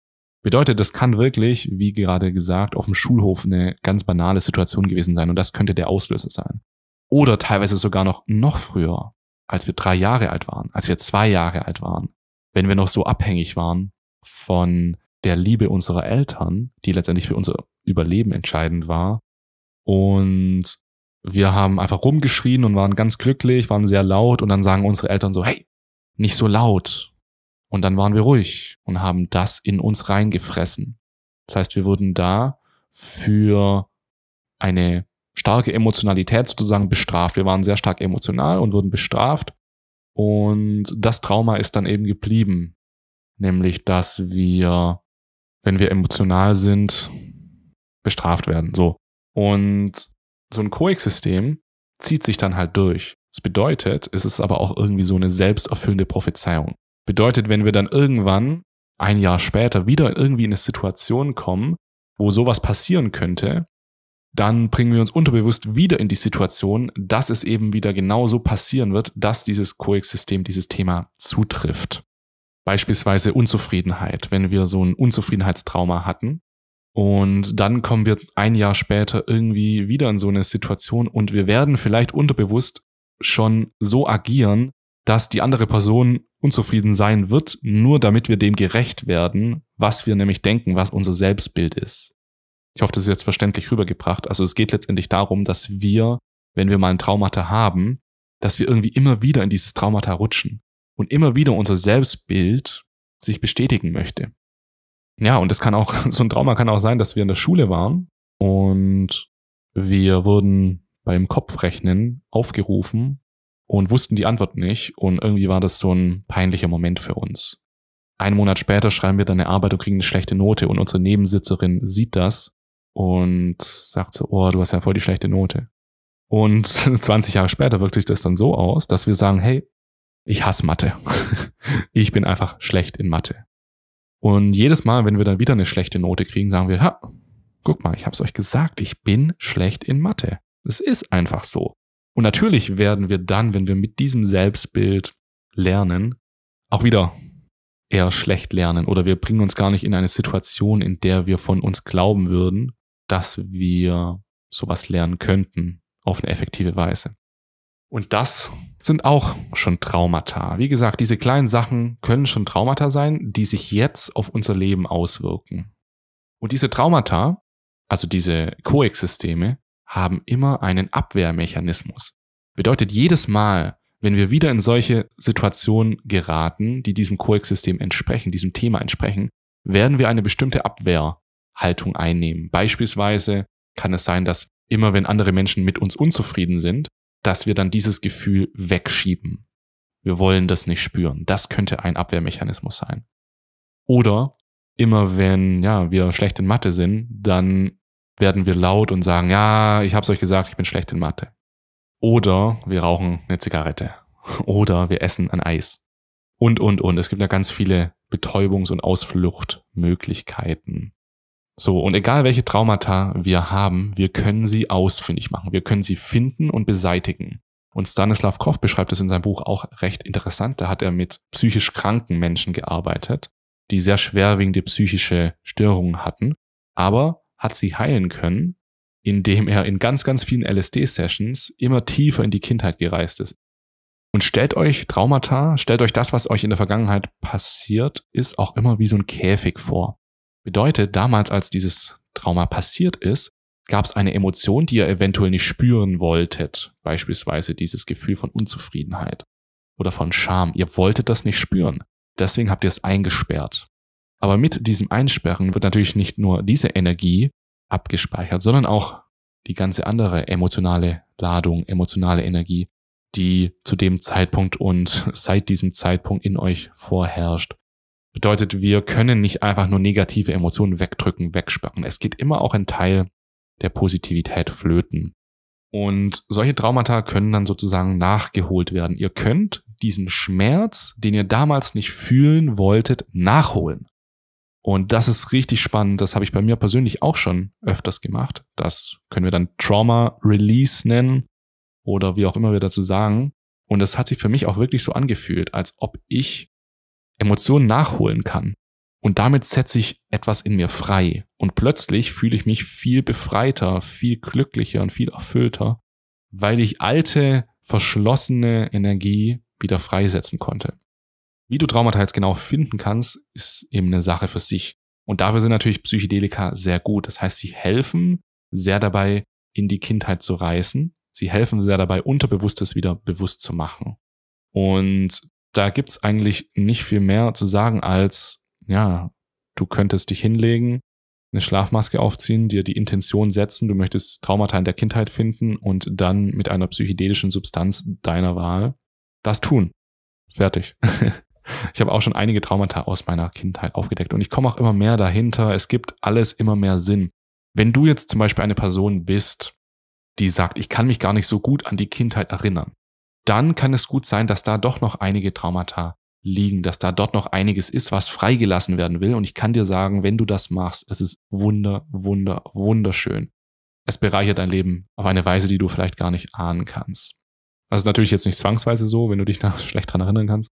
Bedeutet, das kann wirklich, wie gerade gesagt, auf dem Schulhof eine ganz banale Situation gewesen sein und das könnte der Auslöser sein. Oder teilweise sogar noch, noch früher, als wir drei Jahre alt waren, als wir zwei Jahre alt waren, wenn wir noch so abhängig waren von der Liebe unserer Eltern, die letztendlich für unser Überleben entscheidend war, und wir haben einfach rumgeschrien und waren ganz glücklich, waren sehr laut und dann sagen unsere Eltern so, hey, nicht so laut. Und dann waren wir ruhig und haben das in uns reingefressen. Das heißt, wir wurden da für eine starke Emotionalität sozusagen bestraft. Wir waren sehr stark emotional und wurden bestraft. Und das Trauma ist dann eben geblieben. Nämlich, dass wir, wenn wir emotional sind, bestraft werden. So. Und so ein Koex-System zieht sich dann halt durch. Das bedeutet, es ist aber auch irgendwie so eine selbsterfüllende Prophezeiung. Bedeutet, wenn wir dann irgendwann ein Jahr später wieder irgendwie in eine Situation kommen, wo sowas passieren könnte, dann bringen wir uns unterbewusst wieder in die Situation, dass es eben wieder genau so passieren wird, dass dieses Koex-System dieses Thema zutrifft. Beispielsweise Unzufriedenheit. Wenn wir so ein Unzufriedenheitstrauma hatten, und dann kommen wir ein Jahr später irgendwie wieder in so eine Situation und wir werden vielleicht unterbewusst schon so agieren, dass die andere Person unzufrieden sein wird, nur damit wir dem gerecht werden, was wir nämlich denken, was unser Selbstbild ist. Ich hoffe, das ist jetzt verständlich rübergebracht. Also es geht letztendlich darum, dass wir, wenn wir mal ein Traumata haben, dass wir irgendwie immer wieder in dieses Traumata rutschen und immer wieder unser Selbstbild sich bestätigen möchte. Ja, und das kann auch, so ein Trauma kann auch sein, dass wir in der Schule waren und wir wurden beim Kopfrechnen aufgerufen und wussten die Antwort nicht und irgendwie war das so ein peinlicher Moment für uns. Einen Monat später schreiben wir dann eine Arbeit und kriegen eine schlechte Note und unsere Nebensitzerin sieht das und sagt so, oh, du hast ja voll die schlechte Note. Und 20 Jahre später wirkt sich das dann so aus, dass wir sagen, hey, ich hasse Mathe. ich bin einfach schlecht in Mathe. Und jedes Mal, wenn wir dann wieder eine schlechte Note kriegen, sagen wir, ha, guck mal, ich hab's euch gesagt, ich bin schlecht in Mathe. Es ist einfach so. Und natürlich werden wir dann, wenn wir mit diesem Selbstbild lernen, auch wieder eher schlecht lernen oder wir bringen uns gar nicht in eine Situation, in der wir von uns glauben würden, dass wir sowas lernen könnten auf eine effektive Weise. Und das sind auch schon Traumata. Wie gesagt, diese kleinen Sachen können schon Traumata sein, die sich jetzt auf unser Leben auswirken. Und diese Traumata, also diese Coex-Systeme, haben immer einen Abwehrmechanismus. Bedeutet jedes Mal, wenn wir wieder in solche Situationen geraten, die diesem Coex-System entsprechen, diesem Thema entsprechen, werden wir eine bestimmte Abwehrhaltung einnehmen. Beispielsweise kann es sein, dass immer wenn andere Menschen mit uns unzufrieden sind, dass wir dann dieses Gefühl wegschieben. Wir wollen das nicht spüren. Das könnte ein Abwehrmechanismus sein. Oder immer wenn ja, wir schlecht in Mathe sind, dann werden wir laut und sagen, ja, ich hab's euch gesagt, ich bin schlecht in Mathe. Oder wir rauchen eine Zigarette. Oder wir essen ein Eis. Und, und, und. Es gibt ja ganz viele Betäubungs- und Ausfluchtmöglichkeiten. So, und egal welche Traumata wir haben, wir können sie ausfindig machen. Wir können sie finden und beseitigen. Und Stanislav Kroff beschreibt es in seinem Buch auch recht interessant. Da hat er mit psychisch kranken Menschen gearbeitet, die sehr schwerwiegende psychische Störungen hatten, aber hat sie heilen können, indem er in ganz, ganz vielen LSD-Sessions immer tiefer in die Kindheit gereist ist. Und stellt euch Traumata, stellt euch das, was euch in der Vergangenheit passiert ist, auch immer wie so ein Käfig vor. Bedeutet, damals, als dieses Trauma passiert ist, gab es eine Emotion, die ihr eventuell nicht spüren wolltet. Beispielsweise dieses Gefühl von Unzufriedenheit oder von Scham. Ihr wolltet das nicht spüren. Deswegen habt ihr es eingesperrt. Aber mit diesem Einsperren wird natürlich nicht nur diese Energie abgespeichert, sondern auch die ganze andere emotionale Ladung, emotionale Energie, die zu dem Zeitpunkt und seit diesem Zeitpunkt in euch vorherrscht. Bedeutet, wir können nicht einfach nur negative Emotionen wegdrücken, wegsperren. Es geht immer auch ein Teil der Positivität flöten. Und solche Traumata können dann sozusagen nachgeholt werden. Ihr könnt diesen Schmerz, den ihr damals nicht fühlen wolltet, nachholen. Und das ist richtig spannend. Das habe ich bei mir persönlich auch schon öfters gemacht. Das können wir dann Trauma Release nennen oder wie auch immer wir dazu sagen. Und das hat sich für mich auch wirklich so angefühlt, als ob ich Emotionen nachholen kann. Und damit setze ich etwas in mir frei. Und plötzlich fühle ich mich viel befreiter, viel glücklicher und viel erfüllter, weil ich alte, verschlossene Energie wieder freisetzen konnte. Wie du Traumata jetzt genau finden kannst, ist eben eine Sache für sich. Und dafür sind natürlich Psychedelika sehr gut. Das heißt, sie helfen sehr dabei, in die Kindheit zu reißen. Sie helfen sehr dabei, Unterbewusstes wieder bewusst zu machen. Und da gibt's eigentlich nicht viel mehr zu sagen als, ja, du könntest dich hinlegen, eine Schlafmaske aufziehen, dir die Intention setzen, du möchtest Traumata in der Kindheit finden und dann mit einer psychedelischen Substanz deiner Wahl das tun. Fertig. ich habe auch schon einige Traumata aus meiner Kindheit aufgedeckt und ich komme auch immer mehr dahinter. Es gibt alles immer mehr Sinn. Wenn du jetzt zum Beispiel eine Person bist, die sagt, ich kann mich gar nicht so gut an die Kindheit erinnern, dann kann es gut sein, dass da doch noch einige Traumata liegen, dass da dort noch einiges ist, was freigelassen werden will. Und ich kann dir sagen, wenn du das machst, es ist wunder, wunder, wunderschön. Es bereichert dein Leben auf eine Weise, die du vielleicht gar nicht ahnen kannst. Das ist natürlich jetzt nicht zwangsweise so, wenn du dich da schlecht dran erinnern kannst,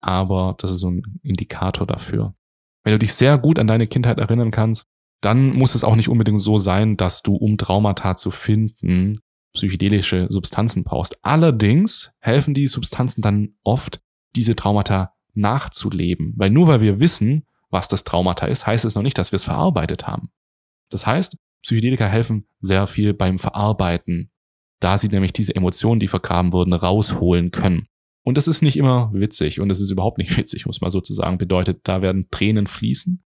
aber das ist so ein Indikator dafür. Wenn du dich sehr gut an deine Kindheit erinnern kannst, dann muss es auch nicht unbedingt so sein, dass du, um Traumata zu finden, psychedelische Substanzen brauchst. Allerdings helfen die Substanzen dann oft, diese Traumata nachzuleben. Weil nur weil wir wissen, was das Traumata ist, heißt es noch nicht, dass wir es verarbeitet haben. Das heißt, Psychedelika helfen sehr viel beim Verarbeiten, da sie nämlich diese Emotionen, die vergraben wurden, rausholen können. Und das ist nicht immer witzig und das ist überhaupt nicht witzig, muss man sozusagen bedeutet, da werden Tränen fließen,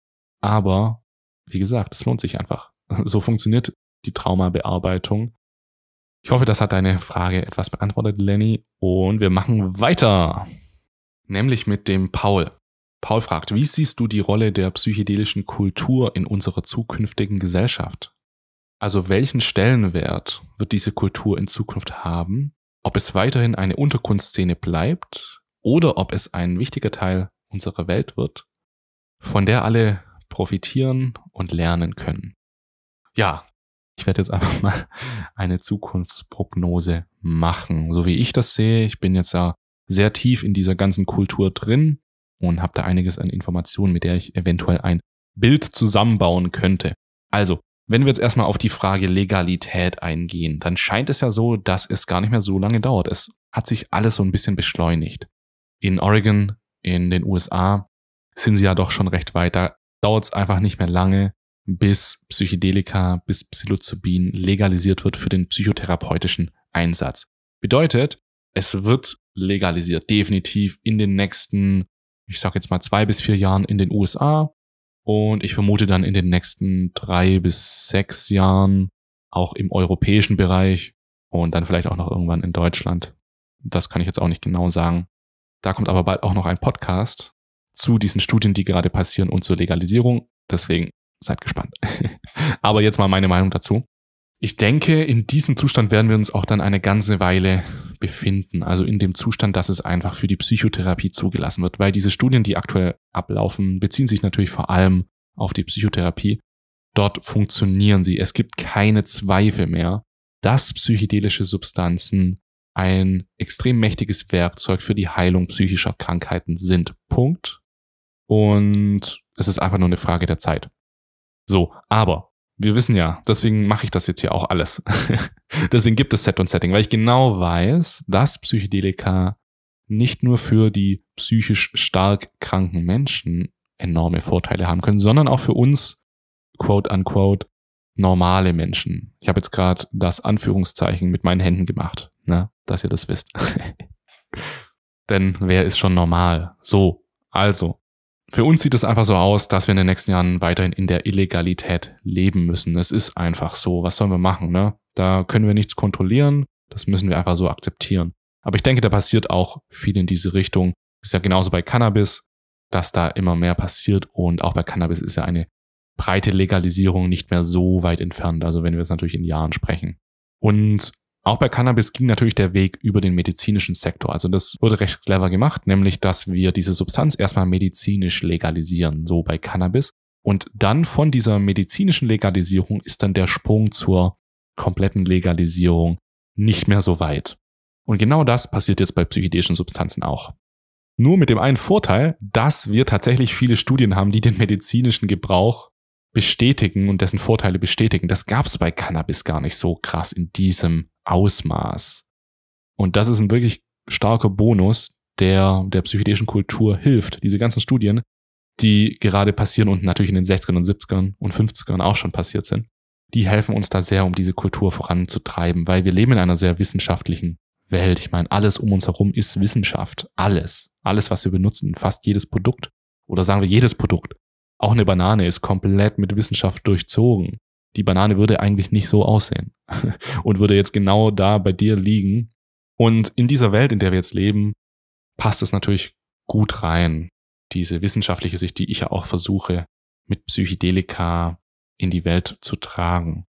aber wie gesagt, es lohnt sich einfach. So funktioniert die Traumabearbeitung ich hoffe, das hat deine Frage etwas beantwortet, Lenny. Und wir machen weiter. Nämlich mit dem Paul. Paul fragt, wie siehst du die Rolle der psychedelischen Kultur in unserer zukünftigen Gesellschaft? Also welchen Stellenwert wird diese Kultur in Zukunft haben? Ob es weiterhin eine Unterkunstszene bleibt oder ob es ein wichtiger Teil unserer Welt wird, von der alle profitieren und lernen können. Ja, ich werde jetzt einfach mal eine Zukunftsprognose machen. So wie ich das sehe, ich bin jetzt ja sehr tief in dieser ganzen Kultur drin und habe da einiges an Informationen, mit der ich eventuell ein Bild zusammenbauen könnte. Also, wenn wir jetzt erstmal auf die Frage Legalität eingehen, dann scheint es ja so, dass es gar nicht mehr so lange dauert. Es hat sich alles so ein bisschen beschleunigt. In Oregon, in den USA, sind sie ja doch schon recht weit. Da dauert es einfach nicht mehr lange, bis Psychedelika, bis Psilocybin legalisiert wird für den psychotherapeutischen Einsatz. Bedeutet, es wird legalisiert, definitiv in den nächsten, ich sag jetzt mal zwei bis vier Jahren in den USA und ich vermute dann in den nächsten drei bis sechs Jahren auch im europäischen Bereich und dann vielleicht auch noch irgendwann in Deutschland. Das kann ich jetzt auch nicht genau sagen. Da kommt aber bald auch noch ein Podcast zu diesen Studien, die gerade passieren und zur Legalisierung. Deswegen seid gespannt. Aber jetzt mal meine Meinung dazu. Ich denke, in diesem Zustand werden wir uns auch dann eine ganze Weile befinden. Also in dem Zustand, dass es einfach für die Psychotherapie zugelassen wird. Weil diese Studien, die aktuell ablaufen, beziehen sich natürlich vor allem auf die Psychotherapie. Dort funktionieren sie. Es gibt keine Zweifel mehr, dass psychedelische Substanzen ein extrem mächtiges Werkzeug für die Heilung psychischer Krankheiten sind. Punkt. Und es ist einfach nur eine Frage der Zeit. So, aber wir wissen ja, deswegen mache ich das jetzt hier auch alles. deswegen gibt es Set und Setting, weil ich genau weiß, dass Psychedelika nicht nur für die psychisch stark kranken Menschen enorme Vorteile haben können, sondern auch für uns, quote unquote, normale Menschen. Ich habe jetzt gerade das Anführungszeichen mit meinen Händen gemacht, ne? dass ihr das wisst. Denn wer ist schon normal? So, also, für uns sieht es einfach so aus, dass wir in den nächsten Jahren weiterhin in der Illegalität leben müssen. Es ist einfach so. Was sollen wir machen? Ne? Da können wir nichts kontrollieren. Das müssen wir einfach so akzeptieren. Aber ich denke, da passiert auch viel in diese Richtung. Ist ja genauso bei Cannabis, dass da immer mehr passiert. Und auch bei Cannabis ist ja eine breite Legalisierung nicht mehr so weit entfernt. Also wenn wir jetzt natürlich in Jahren sprechen. Und auch bei Cannabis ging natürlich der Weg über den medizinischen Sektor. Also das wurde recht clever gemacht, nämlich dass wir diese Substanz erstmal medizinisch legalisieren, so bei Cannabis. Und dann von dieser medizinischen Legalisierung ist dann der Sprung zur kompletten Legalisierung nicht mehr so weit. Und genau das passiert jetzt bei psychedelischen Substanzen auch. Nur mit dem einen Vorteil, dass wir tatsächlich viele Studien haben, die den medizinischen Gebrauch bestätigen und dessen Vorteile bestätigen. Das gab es bei Cannabis gar nicht so krass in diesem Ausmaß. Und das ist ein wirklich starker Bonus, der der psychedelischen Kultur hilft. Diese ganzen Studien, die gerade passieren und natürlich in den 60ern und 70ern und 50ern auch schon passiert sind, die helfen uns da sehr, um diese Kultur voranzutreiben, weil wir leben in einer sehr wissenschaftlichen Welt. Ich meine, alles um uns herum ist Wissenschaft. Alles. Alles, was wir benutzen, fast jedes Produkt oder sagen wir jedes Produkt. Auch eine Banane ist komplett mit Wissenschaft durchzogen die Banane würde eigentlich nicht so aussehen und würde jetzt genau da bei dir liegen. Und in dieser Welt, in der wir jetzt leben, passt es natürlich gut rein, diese wissenschaftliche Sicht, die ich ja auch versuche, mit Psychedelika in die Welt zu tragen.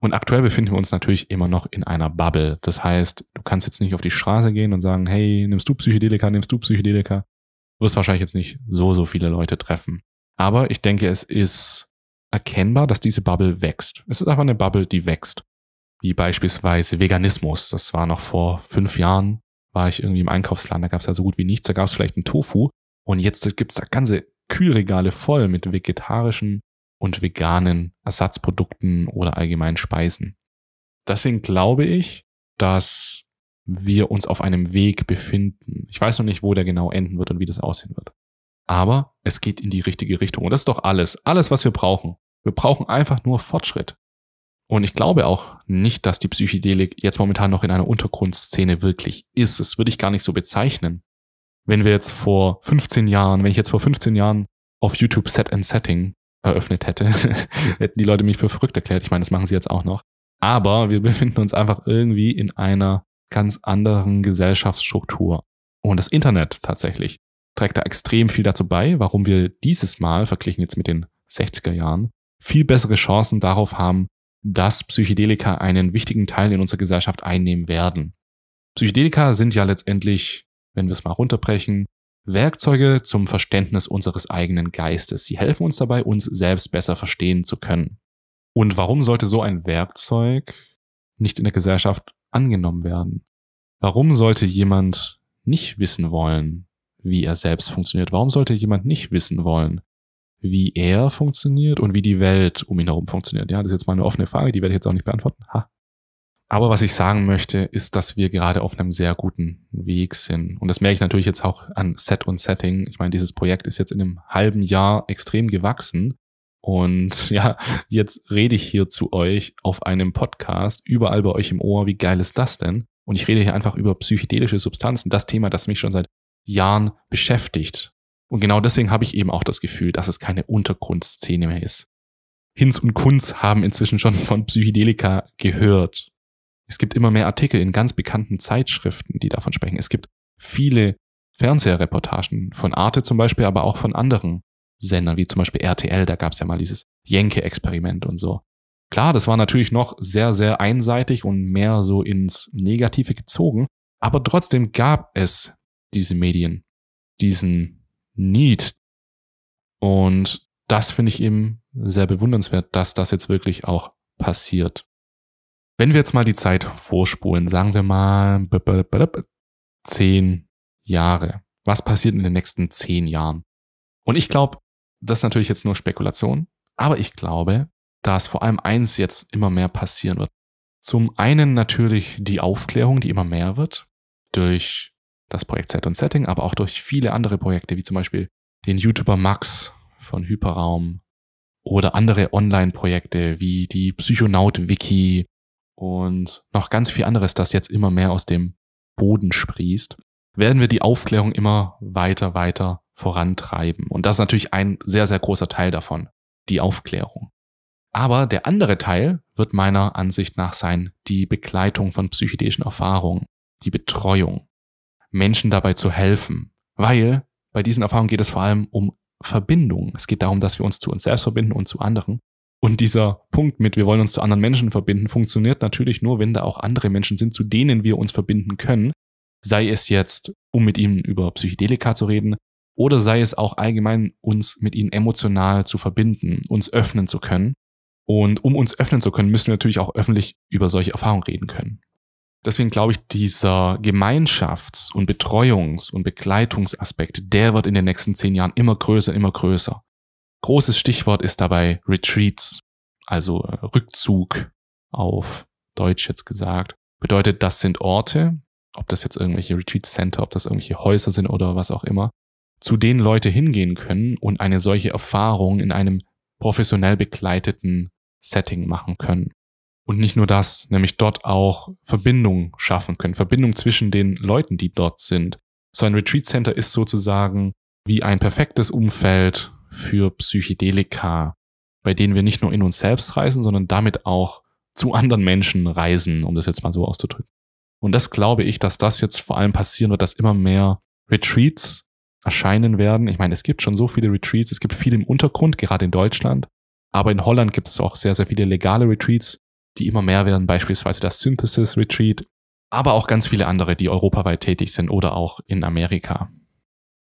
Und aktuell befinden wir uns natürlich immer noch in einer Bubble. Das heißt, du kannst jetzt nicht auf die Straße gehen und sagen, hey, nimmst du Psychedelika, nimmst du Psychedelika. Du wirst wahrscheinlich jetzt nicht so, so viele Leute treffen. Aber ich denke, es ist erkennbar, dass diese Bubble wächst. Es ist einfach eine Bubble, die wächst. Wie beispielsweise Veganismus. Das war noch vor fünf Jahren, war ich irgendwie im Einkaufsland, da gab es ja so gut wie nichts, da gab es vielleicht einen Tofu. Und jetzt gibt es da ganze Kühlregale voll mit vegetarischen und veganen Ersatzprodukten oder allgemeinen Speisen. Deswegen glaube ich, dass wir uns auf einem Weg befinden. Ich weiß noch nicht, wo der genau enden wird und wie das aussehen wird. Aber es geht in die richtige Richtung. Und das ist doch alles. Alles, was wir brauchen. Wir brauchen einfach nur Fortschritt. Und ich glaube auch nicht, dass die Psychedelik jetzt momentan noch in einer Untergrundszene wirklich ist. Das würde ich gar nicht so bezeichnen. Wenn wir jetzt vor 15 Jahren, wenn ich jetzt vor 15 Jahren auf YouTube Set and Setting eröffnet hätte, hätten die Leute mich für verrückt erklärt. Ich meine, das machen sie jetzt auch noch. Aber wir befinden uns einfach irgendwie in einer ganz anderen Gesellschaftsstruktur. Und das Internet tatsächlich trägt da extrem viel dazu bei, warum wir dieses Mal, verglichen jetzt mit den 60er Jahren, viel bessere Chancen darauf haben, dass Psychedelika einen wichtigen Teil in unserer Gesellschaft einnehmen werden. Psychedelika sind ja letztendlich, wenn wir es mal runterbrechen, Werkzeuge zum Verständnis unseres eigenen Geistes. Sie helfen uns dabei, uns selbst besser verstehen zu können. Und warum sollte so ein Werkzeug nicht in der Gesellschaft angenommen werden? Warum sollte jemand nicht wissen wollen, wie er selbst funktioniert. Warum sollte jemand nicht wissen wollen, wie er funktioniert und wie die Welt um ihn herum funktioniert? Ja, das ist jetzt mal eine offene Frage, die werde ich jetzt auch nicht beantworten. Ha. Aber was ich sagen möchte, ist, dass wir gerade auf einem sehr guten Weg sind. Und das merke ich natürlich jetzt auch an Set und Setting. Ich meine, dieses Projekt ist jetzt in einem halben Jahr extrem gewachsen. Und ja, jetzt rede ich hier zu euch auf einem Podcast, überall bei euch im Ohr. Wie geil ist das denn? Und ich rede hier einfach über psychedelische Substanzen, das Thema, das mich schon seit Jahren beschäftigt. Und genau deswegen habe ich eben auch das Gefühl, dass es keine Untergrundszene mehr ist. Hinz und Kunz haben inzwischen schon von Psychedelika gehört. Es gibt immer mehr Artikel in ganz bekannten Zeitschriften, die davon sprechen. Es gibt viele Fernsehreportagen von Arte zum Beispiel, aber auch von anderen Sendern, wie zum Beispiel RTL, da gab es ja mal dieses Jenke-Experiment und so. Klar, das war natürlich noch sehr, sehr einseitig und mehr so ins Negative gezogen, aber trotzdem gab es diese Medien, diesen Need. Und das finde ich eben sehr bewundernswert, dass das jetzt wirklich auch passiert. Wenn wir jetzt mal die Zeit vorspulen, sagen wir mal zehn Jahre. Was passiert in den nächsten zehn Jahren? Und ich glaube, das ist natürlich jetzt nur Spekulation, aber ich glaube, dass vor allem eins jetzt immer mehr passieren wird. Zum einen natürlich die Aufklärung, die immer mehr wird, durch das Projekt Set und Setting, aber auch durch viele andere Projekte, wie zum Beispiel den YouTuber Max von Hyperraum oder andere Online-Projekte wie die Psychonaut-Wiki und noch ganz viel anderes, das jetzt immer mehr aus dem Boden sprießt, werden wir die Aufklärung immer weiter, weiter vorantreiben. Und das ist natürlich ein sehr, sehr großer Teil davon, die Aufklärung. Aber der andere Teil wird meiner Ansicht nach sein die Begleitung von psychedelischen Erfahrungen, die Betreuung. Menschen dabei zu helfen. Weil bei diesen Erfahrungen geht es vor allem um Verbindungen. Es geht darum, dass wir uns zu uns selbst verbinden und zu anderen. Und dieser Punkt mit, wir wollen uns zu anderen Menschen verbinden, funktioniert natürlich nur, wenn da auch andere Menschen sind, zu denen wir uns verbinden können. Sei es jetzt, um mit ihnen über Psychedelika zu reden, oder sei es auch allgemein, uns mit ihnen emotional zu verbinden, uns öffnen zu können. Und um uns öffnen zu können, müssen wir natürlich auch öffentlich über solche Erfahrungen reden können. Deswegen glaube ich, dieser Gemeinschafts- und Betreuungs- und Begleitungsaspekt, der wird in den nächsten zehn Jahren immer größer, immer größer. Großes Stichwort ist dabei Retreats, also äh, Rückzug auf Deutsch jetzt gesagt. Bedeutet, das sind Orte, ob das jetzt irgendwelche Retreat Center, ob das irgendwelche Häuser sind oder was auch immer, zu denen Leute hingehen können und eine solche Erfahrung in einem professionell begleiteten Setting machen können. Und nicht nur das, nämlich dort auch Verbindungen schaffen können, Verbindungen zwischen den Leuten, die dort sind. So ein Retreat Center ist sozusagen wie ein perfektes Umfeld für Psychedelika, bei denen wir nicht nur in uns selbst reisen, sondern damit auch zu anderen Menschen reisen, um das jetzt mal so auszudrücken. Und das glaube ich, dass das jetzt vor allem passieren wird, dass immer mehr Retreats erscheinen werden. Ich meine, es gibt schon so viele Retreats, es gibt viel im Untergrund, gerade in Deutschland. Aber in Holland gibt es auch sehr, sehr viele legale Retreats, die immer mehr werden, beispielsweise das Synthesis Retreat, aber auch ganz viele andere, die europaweit tätig sind oder auch in Amerika.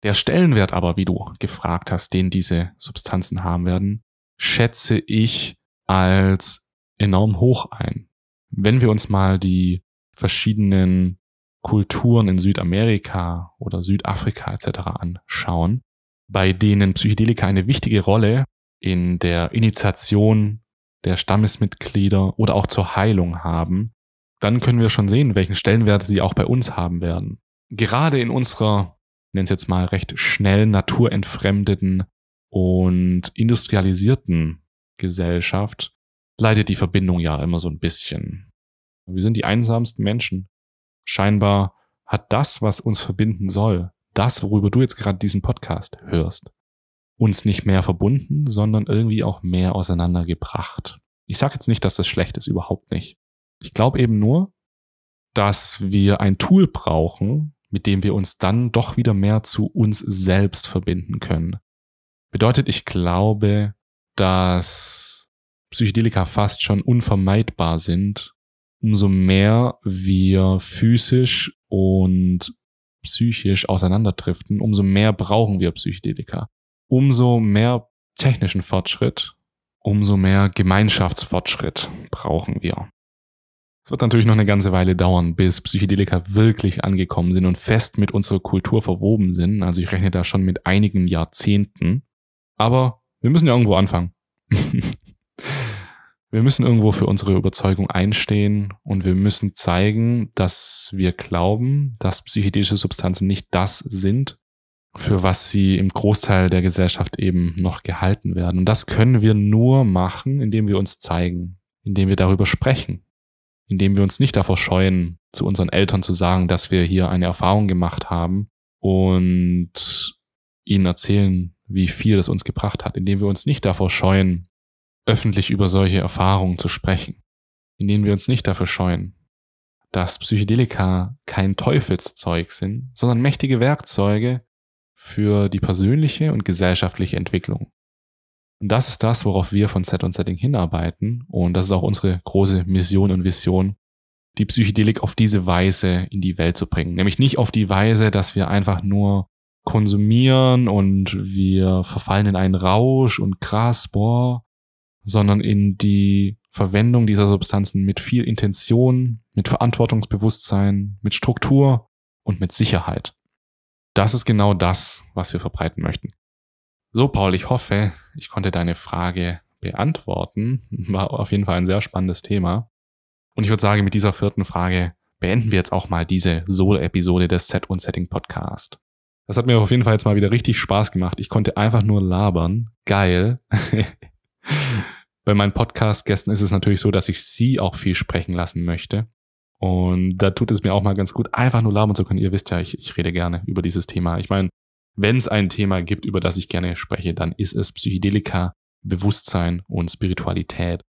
Der Stellenwert aber, wie du gefragt hast, den diese Substanzen haben werden, schätze ich als enorm hoch ein. Wenn wir uns mal die verschiedenen Kulturen in Südamerika oder Südafrika etc. anschauen, bei denen Psychedelika eine wichtige Rolle in der Initiation der Stammesmitglieder oder auch zur Heilung haben, dann können wir schon sehen, welchen Stellenwert sie auch bei uns haben werden. Gerade in unserer, nennen es jetzt mal recht schnell naturentfremdeten und industrialisierten Gesellschaft leidet die Verbindung ja immer so ein bisschen. Wir sind die einsamsten Menschen. Scheinbar hat das, was uns verbinden soll, das, worüber du jetzt gerade diesen Podcast hörst, uns nicht mehr verbunden, sondern irgendwie auch mehr auseinandergebracht. Ich sage jetzt nicht, dass das schlecht ist, überhaupt nicht. Ich glaube eben nur, dass wir ein Tool brauchen, mit dem wir uns dann doch wieder mehr zu uns selbst verbinden können. Bedeutet, ich glaube, dass Psychedelika fast schon unvermeidbar sind, umso mehr wir physisch und psychisch auseinanderdriften, umso mehr brauchen wir Psychedelika umso mehr technischen Fortschritt, umso mehr Gemeinschaftsfortschritt brauchen wir. Es wird natürlich noch eine ganze Weile dauern, bis Psychedelika wirklich angekommen sind und fest mit unserer Kultur verwoben sind. Also ich rechne da schon mit einigen Jahrzehnten. Aber wir müssen ja irgendwo anfangen. wir müssen irgendwo für unsere Überzeugung einstehen und wir müssen zeigen, dass wir glauben, dass psychedelische Substanzen nicht das sind, für was sie im Großteil der Gesellschaft eben noch gehalten werden. Und das können wir nur machen, indem wir uns zeigen, indem wir darüber sprechen, indem wir uns nicht davor scheuen, zu unseren Eltern zu sagen, dass wir hier eine Erfahrung gemacht haben und ihnen erzählen, wie viel das uns gebracht hat, indem wir uns nicht davor scheuen, öffentlich über solche Erfahrungen zu sprechen, indem wir uns nicht dafür scheuen, dass Psychedelika kein Teufelszeug sind, sondern mächtige Werkzeuge, für die persönliche und gesellschaftliche Entwicklung. Und das ist das, worauf wir von Set und Setting hinarbeiten. Und das ist auch unsere große Mission und Vision, die Psychedelik auf diese Weise in die Welt zu bringen. Nämlich nicht auf die Weise, dass wir einfach nur konsumieren und wir verfallen in einen Rausch und krass, boah, sondern in die Verwendung dieser Substanzen mit viel Intention, mit Verantwortungsbewusstsein, mit Struktur und mit Sicherheit. Das ist genau das, was wir verbreiten möchten. So, Paul, ich hoffe, ich konnte deine Frage beantworten. War auf jeden Fall ein sehr spannendes Thema. Und ich würde sagen, mit dieser vierten Frage beenden wir jetzt auch mal diese Solo-Episode des Set und Setting Podcast. Das hat mir auf jeden Fall jetzt mal wieder richtig Spaß gemacht. Ich konnte einfach nur labern. Geil. Bei meinen Podcast-Gästen ist es natürlich so, dass ich sie auch viel sprechen lassen möchte. Und da tut es mir auch mal ganz gut, einfach nur labern zu können. Ihr wisst ja, ich, ich rede gerne über dieses Thema. Ich meine, wenn es ein Thema gibt, über das ich gerne spreche, dann ist es Psychedelika, Bewusstsein und Spiritualität.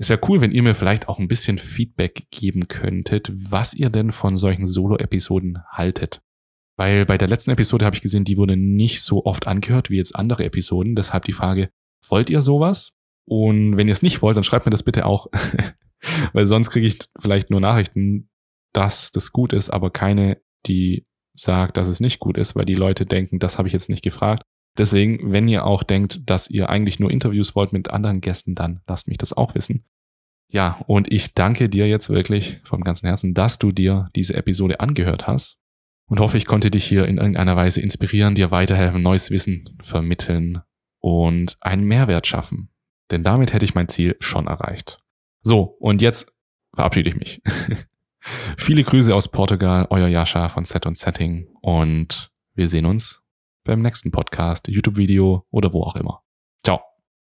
Es wäre cool, wenn ihr mir vielleicht auch ein bisschen Feedback geben könntet, was ihr denn von solchen Solo-Episoden haltet. Weil bei der letzten Episode habe ich gesehen, die wurde nicht so oft angehört wie jetzt andere Episoden. Deshalb die Frage, wollt ihr sowas? Und wenn ihr es nicht wollt, dann schreibt mir das bitte auch Weil sonst kriege ich vielleicht nur Nachrichten, dass das gut ist, aber keine, die sagt, dass es nicht gut ist, weil die Leute denken, das habe ich jetzt nicht gefragt. Deswegen, wenn ihr auch denkt, dass ihr eigentlich nur Interviews wollt mit anderen Gästen, dann lasst mich das auch wissen. Ja, und ich danke dir jetzt wirklich vom ganzen Herzen, dass du dir diese Episode angehört hast und hoffe, ich konnte dich hier in irgendeiner Weise inspirieren, dir weiterhelfen, neues Wissen vermitteln und einen Mehrwert schaffen. Denn damit hätte ich mein Ziel schon erreicht. So, und jetzt verabschiede ich mich. Viele Grüße aus Portugal, euer Jascha von Set und Setting und wir sehen uns beim nächsten Podcast, YouTube-Video oder wo auch immer. Ciao.